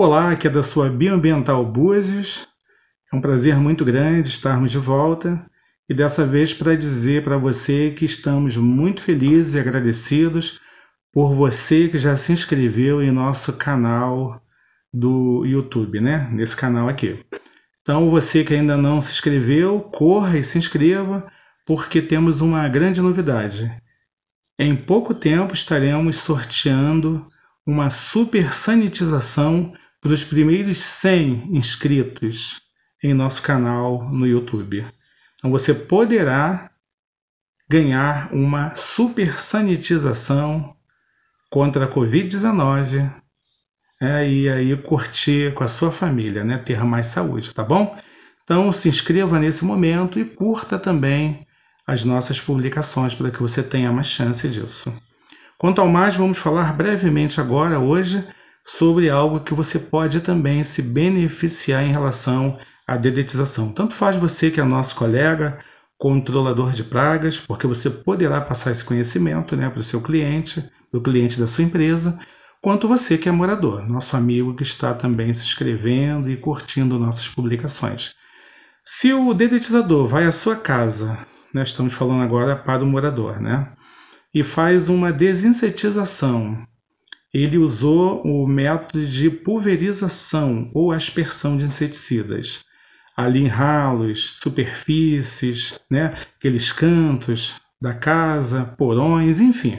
Olá, aqui é da sua Bioambiental Búzios. É um prazer muito grande estarmos de volta e dessa vez para dizer para você que estamos muito felizes e agradecidos por você que já se inscreveu em nosso canal do YouTube, né? Nesse canal aqui. Então, você que ainda não se inscreveu, corra e se inscreva, porque temos uma grande novidade. Em pouco tempo estaremos sorteando uma super sanitização para os primeiros 100 inscritos em nosso canal no YouTube. Então você poderá ganhar uma super sanitização contra a Covid-19 né? e aí curtir com a sua família, né? ter mais saúde, tá bom? Então se inscreva nesse momento e curta também as nossas publicações para que você tenha mais chance disso. Quanto ao mais, vamos falar brevemente agora, hoje, sobre algo que você pode também se beneficiar em relação à dedetização. Tanto faz você que é nosso colega, controlador de pragas, porque você poderá passar esse conhecimento né, para o seu cliente, para o cliente da sua empresa, quanto você que é morador, nosso amigo que está também se inscrevendo e curtindo nossas publicações. Se o dedetizador vai à sua casa, nós né, estamos falando agora para o morador, né? E faz uma desinsetização ele usou o método de pulverização ou aspersão de inseticidas. Ali em ralos, superfícies, né? aqueles cantos da casa, porões, enfim.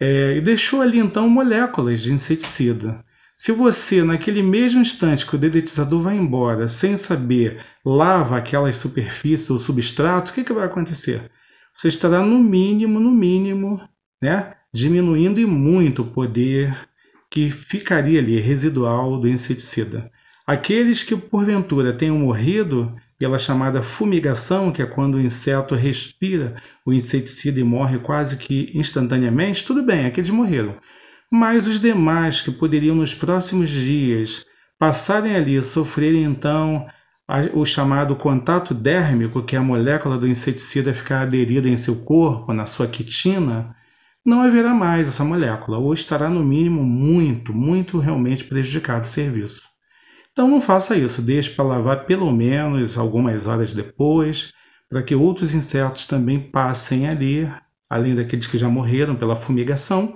É, e deixou ali então moléculas de inseticida. Se você, naquele mesmo instante que o dedetizador vai embora, sem saber, lava aquelas superfícies ou substrato, o que, que vai acontecer? Você estará no mínimo, no mínimo, né, diminuindo e muito o poder que ficaria ali residual do inseticida. Aqueles que porventura tenham morrido pela chamada fumigação, que é quando o inseto respira o inseticida e morre quase que instantaneamente, tudo bem, aqueles morreram. Mas os demais que poderiam nos próximos dias passarem ali e sofrerem então o chamado contato dérmico, que é a molécula do inseticida ficar aderida em seu corpo, na sua quitina, não haverá mais essa molécula, ou estará no mínimo muito, muito realmente prejudicado o serviço. Então não faça isso, deixe para lavar pelo menos algumas horas depois, para que outros insetos também passem ali, além daqueles que já morreram pela fumigação,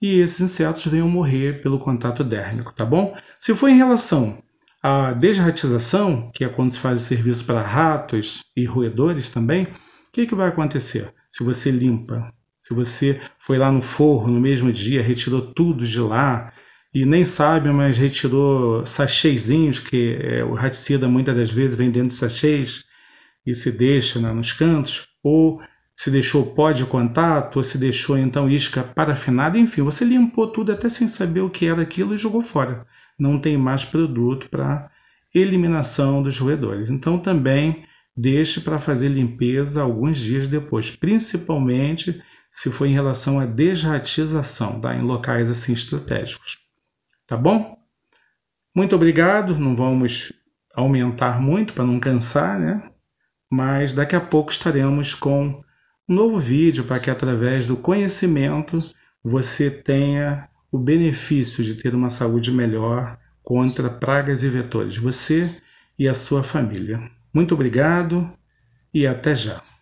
e esses insetos venham morrer pelo contato dérmico, tá bom? Se for em relação à desratização, que é quando se faz o serviço para ratos e roedores também, o que, que vai acontecer se você limpa se você foi lá no forro no mesmo dia, retirou tudo de lá e nem sabe, mas retirou sachezinhos que é, o raticida muitas das vezes vem dentro de sachês e se deixa né, nos cantos, ou se deixou pó de contato, ou se deixou então isca parafinada, enfim, você limpou tudo até sem saber o que era aquilo e jogou fora. Não tem mais produto para eliminação dos roedores. Então também deixe para fazer limpeza alguns dias depois, principalmente se foi em relação à desratização, tá? em locais assim estratégicos. Tá bom? Muito obrigado, não vamos aumentar muito para não cansar, né? Mas daqui a pouco estaremos com um novo vídeo para que através do conhecimento você tenha o benefício de ter uma saúde melhor contra pragas e vetores, você e a sua família. Muito obrigado e até já.